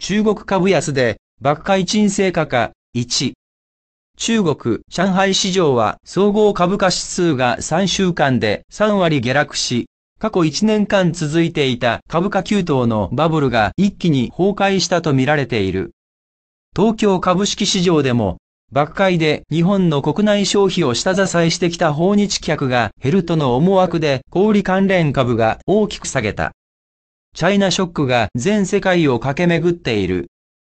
中国株安で、爆買い鎮静化か、1。中国、上海市場は総合株価指数が3週間で3割下落し、過去1年間続いていた株価急騰のバブルが一気に崩壊したと見られている。東京株式市場でも、爆買いで日本の国内消費を下支えしてきた訪日客が減るとの思惑で小売関連株が大きく下げた。チャイナショックが全世界を駆け巡っている。